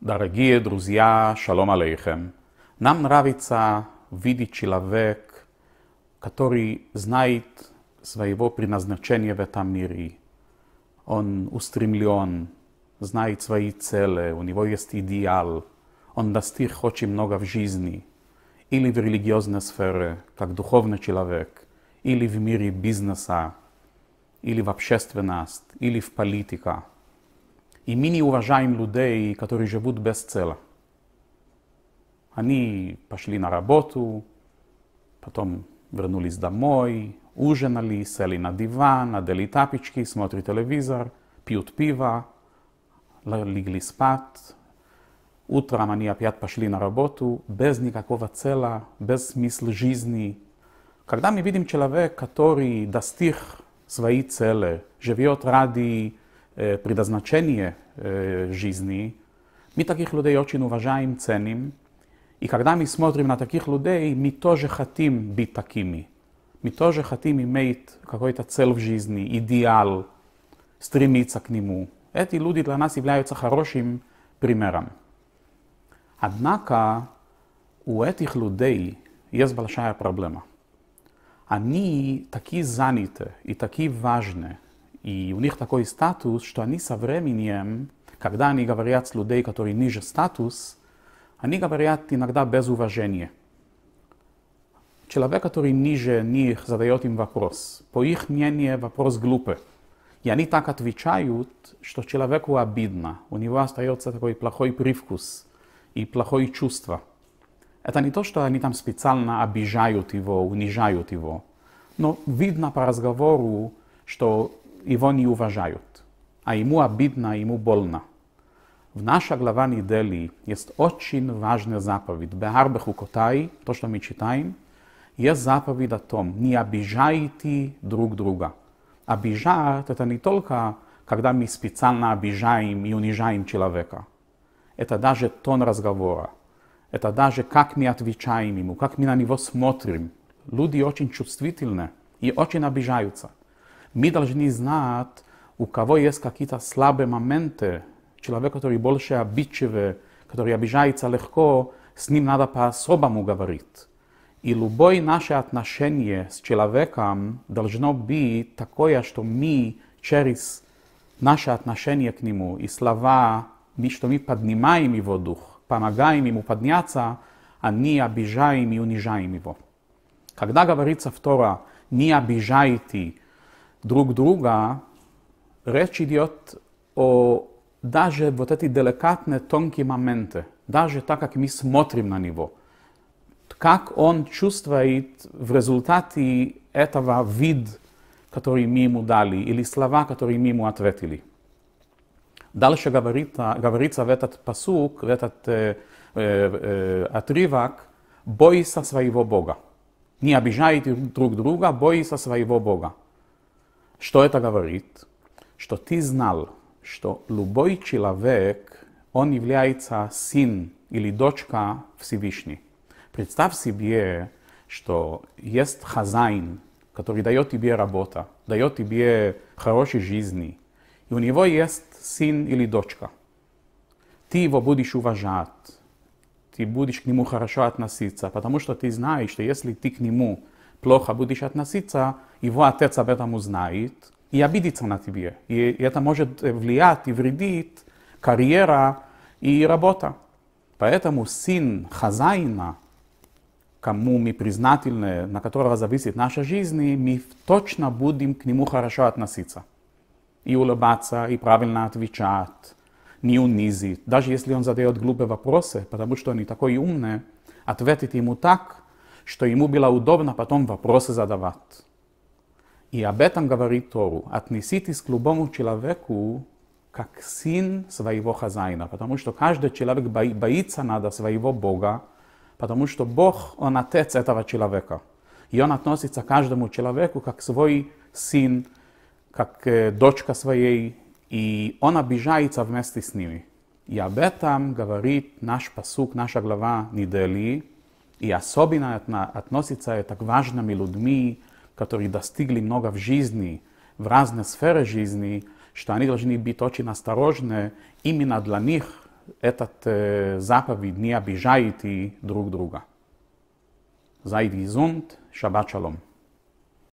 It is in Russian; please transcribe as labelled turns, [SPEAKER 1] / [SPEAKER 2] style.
[SPEAKER 1] Дорогие друзья, шалом алейхем. Нам нравится видеть человек, который знает своего предназначения в этом мире. Он устремлен, знает свои цели, у него есть идеал. Он достиг очень много в жизни. Или в религиозной сфере, как духовный человек, или в мире бизнеса, или в общественность, или в политике. И имени уважаем людей, которые живут без цела. Они пошли на работу, потом вернулись домой, ужинали, сели на диван, надели тапочки, смотрят телевизор, пьют пиво, легли спать. Утром они опять пошли на работу без никакого цела, без смысла жизни. Когда мы видим человека, который достиг свои цели, живет ради E, предназначение e, жизни, мы таких людей очень уважаем, ценим. И когда мы смотрим на таких людей, мы тоже хотим быть такими. Мы тоже хотим иметь какой-то цель в жизни, идеал, стремиться к нему. Эти люди для нас являются хорошим примером. Однако у этих людей есть большая проблема. Они такие заняты и такие важные – и у них такой статус, что они со временем, когда они говорят с людей, которые ниже статус, они говорят иногда без уважения. Человек, который ниже них, задает им вопрос. По их мнению, вопрос глупый. И они так отвечают, что человеку обидно, у него остается такой плохой привкус и плохое чувство. Это не то, что они там специально обижают его, унижают его, но видно по разговору, что его не уважают, а ему обидно, ему больно. В наша глава недели есть очень важная заповедь. Бехар Бехукотай, то, что мы читаем, есть заповедь о том, не обижайте друг друга. Обижать – это не только когда мы специально обижаем и унижаем человека. Это даже тон разговора. Это даже как мы отвечаем ему, как мы на него смотрим. Люди очень чувствительны и очень обижаются. Мы должны знать, у кого есть какие-то слабые моменты. Человек, который больше обидчивый, который обижается легко, с ним надо по-особому говорить. И любое наше отношение с человеком должно быть такое, что мы через наше отношение к нему и слова, что мы поднимаем его дух, помогаем ему подняться, а не обижаем и унижаем его. Когда говорится в Тора «не обижайте», друг друга, речь идет о даже вот эти деликатные, тонкие моменты, даже так, как мы смотрим на него, как он чувствует в результате этого вид, который мы ему дали, или слова, которые мы ему ответили. Дальше говорит говорится в этот посук, в этот э, э, отрывок, бойся своего Бога. Не обижайте друг друга, бойся своего Бога. Что это говорит? Что ты знал, что любой человек, он является сын или дочка Всевышней. Представь себе, что есть хозяин, который дает тебе работа, дает тебе хорошие жизни, и у него есть сын или дочка. Ты его будешь уважать, ты будешь к нему хорошо относиться, потому что ты знаешь, что если ты к нему плохо будешь относиться, его отец об этом узнает и обидится на тебе. И это может влиять и вредить карьера и работа. Поэтому сын хозяина, кому мы признательны, на которого зависит наша жизнь, мы точно будем к нему хорошо относиться. И улыбаться, и правильно отвечать, не унизить. Даже если он задает глупые вопросы, потому что они такой умные, ответить ему так – что ему было удобно потом вопросы задавать. И об этом говорит Тору. Отнеситесь к любому человеку как сын своего хозяина, потому что каждый человек боится надо своего Бога, потому что Бог, Он отец этого человека. И Он относится к каждому человеку как свой сын, как э, дочка своей, и Он обижается вместе с ними. И об этом говорит наш посук, наша глава недели, и особенно относится это к важным людьми, которые достигли много в жизни, в разные сферы жизни, что они должны быть очень осторожны. Именно для них этот э, заповедь не обижает и друг друга. Зайди зунт, шаббат шалом.